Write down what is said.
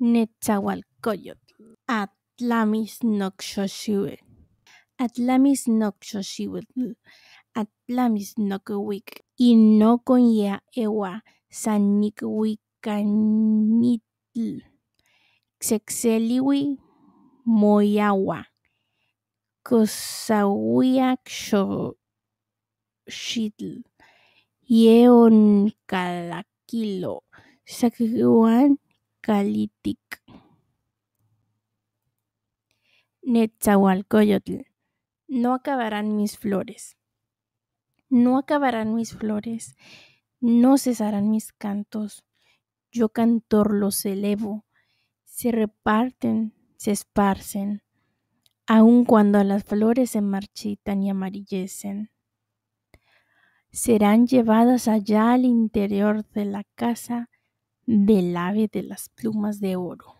Netzahualcoyotl, Atlamis noxoxiuel, Atlamis noxoxiuel, Atlamis nokwik y no ewa Sanikwikanitl Xexeliwi moyawa, Cosahuiac xoxitl, Yeon calaquilo, Sakuan. Calitic. Netzahualcoyotl, no acabarán mis flores. No acabarán mis flores, no cesarán mis cantos. Yo cantor los elevo, se reparten, se esparcen, aun cuando las flores se marchitan y amarillecen. Serán llevadas allá al interior de la casa del ave de las plumas de oro.